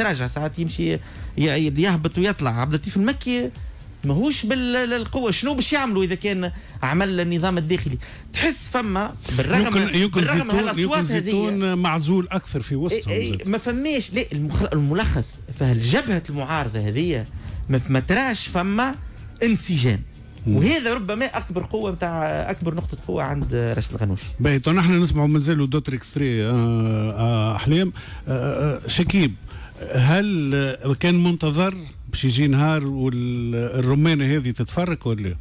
يتراجع ساعات يمشي يهبط ويطلع عبد اللطيف المكي ماهوش بالقوة شنو باش يعملوا إذا كان عمل النظام الداخلي تحس فما بالرغم يمكن يمكن زيتون يمكن زيتون معزول أكثر في وسطهم إيه، إيه، ما فماش لا الملخص فهالجبهة المعارضة هذه ما تراش فما انسجام وهذا ربما اكبر قوه نتاع اكبر نقطه قوه عند راشد الغنوشي. باهي نحن نسمعوا مازالوا دوتريكستري آه، آه، احلام آه، شكيب هل كان منتظر باش يجي نهار والرمانه هذه تتفرق ولا؟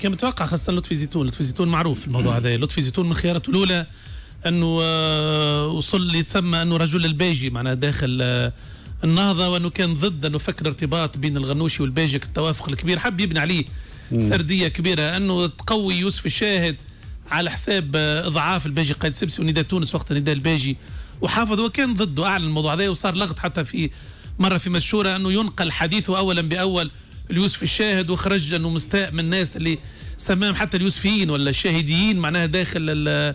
كان متوقع خاصه لطفي زيتون، لطفي زيتون معروف الموضوع هذا، لطفي زيتون من خياراته الاولى انه آه، وصل اللي تسمى انه رجل الباجي معناها داخل آه، النهضه وانه كان ضد انه فك الارتباط بين الغنوشي والباجي التوافق الكبير حب يبني عليه سرديه كبيره انه تقوي يوسف الشاهد على حساب آه، اضعاف الباجي قائد سبسي ونداء تونس وقت نداء الباجي وحافظ وكان ضده اعلن الموضوع هذا وصار لغط حتى في مره في مشهوره انه ينقل حديثه اولا باول اليوسف الشاهد وخرج انه مستاء من الناس اللي سماهم حتى اليوسفيين ولا الشاهديين معناها داخل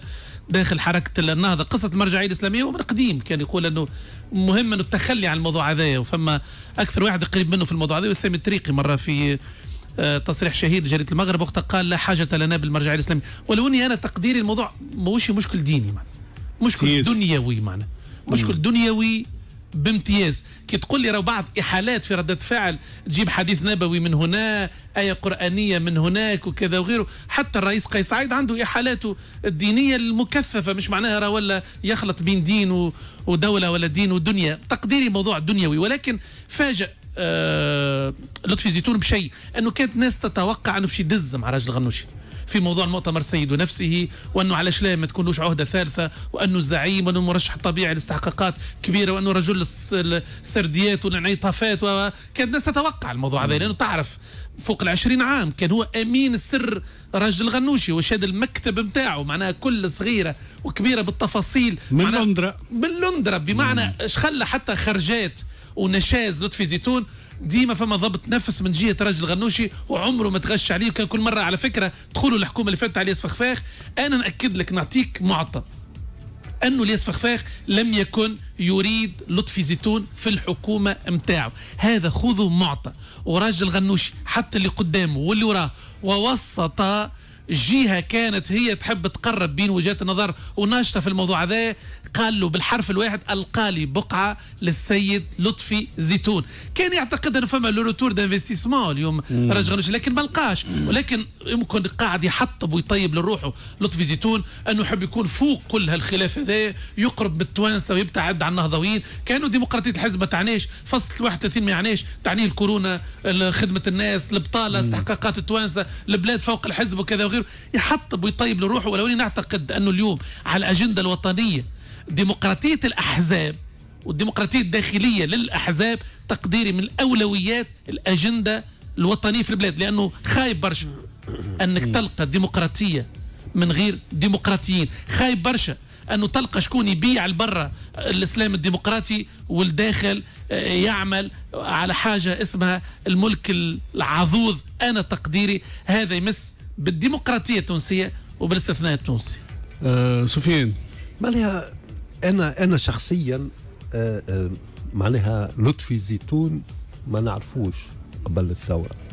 داخل حركه النهضه قصه المرجعيه الاسلاميه ومن قديم كان يقول انه مهم انه التخلي عن الموضوع هذا وفما اكثر واحد قريب منه في الموضوع هذا وسام الطريقي مره في آه، تصريح شهير لجريده المغرب وقتها قال لا حاجه لنا بالمرجع الاسلامي ولو اني انا تقديري الموضوع ماهوش مشكل ديني معنا مشكل سيز. دنيوي معنا مشكل مم. دنيوي بامتياز كي تقول لي راه بعض احالات في رده فعل تجيب حديث نبوي من هنا ايه قرانيه من هناك وكذا وغيره حتى الرئيس قيس سعيد عنده احالاته الدينيه المكثفه مش معناها راه ولا يخلط بين دين ودوله ولا دين ودنيا تقديري موضوع دنيوي ولكن فاجأ آه لطفي زيتون بشيء انه كانت ناس تتوقع انه في يدز مع راجل غنوشي في موضوع المؤتمر سيد نفسه وانه على لا ما تكونوش عهده ثالثه وانه الزعيم وانه المرشح الطبيعي لاستحقاقات كبيره وانه رجل السرديات والانعطافات وكانت الناس تتوقع الموضوع هذا لانه تعرف فوق العشرين عام كان هو امين السر راجل غنوشي وشاد المكتب نتاعو معناها كل صغيره وكبيره بالتفاصيل من لندرا من لندرا بمعنى اش خلى حتى خرجات ونشاز لطفي زيتون ديما فما ضبط نفس من جهه راجل الغنوشي وعمره ما تغش عليه وكان كل مره على فكره دخولوا الحكومه اللي فاتت على الياس فخفاخ انا ناكد لك نعطيك معطى انه الياس فخفاخ لم يكن يريد لطفي زيتون في الحكومه نتاعو هذا خذوا معطى وراجل غنوشي حتى اللي قدامه واللي وراه ووسط جهه كانت هي تحب تقرب بين وجهات النظر وناشطه في الموضوع هذا قال له بالحرف الواحد القى لي بقعه للسيد لطفي زيتون كان يعتقد انه فما لو روتور دانفستيسمون اليوم راجل لكن ما لقاش ولكن يمكن قاعد يحطب ويطيب لروحه لطفي زيتون انه يحب يكون فوق كل هالخلاف هذا يقرب بالتوانسه ويبتعد عن النهضويين كانوا ديمقراطيه الحزب ما تعنيش فصل 31 ما يعنيش تعنيه الكورونا خدمه الناس البطاله استحقاقات التوانسه البلاد فوق الحزب وكذا وغيره يحطب ويطيب لروحه ولو نعتقد انه اليوم على الاجنده الوطنيه ديمقراطية الأحزاب والديمقراطية الداخلية للأحزاب تقديري من أولويات الأجندة الوطنية في البلاد لأنه خايب برشا أنك تلقى ديمقراطية من غير ديمقراطيين خايب برشا أنه تلقى شكون يبيع لبرا الإسلام الديمقراطي والداخل آه، يعمل على حاجة اسمها الملك العظوظ أنا تقديري هذا يمس بالديمقراطية التونسية وبالاستثناء التونسي آه سفيان مالها انا انا شخصيا آه، آه، معناها لطفي زيتون ما نعرفوش قبل الثوره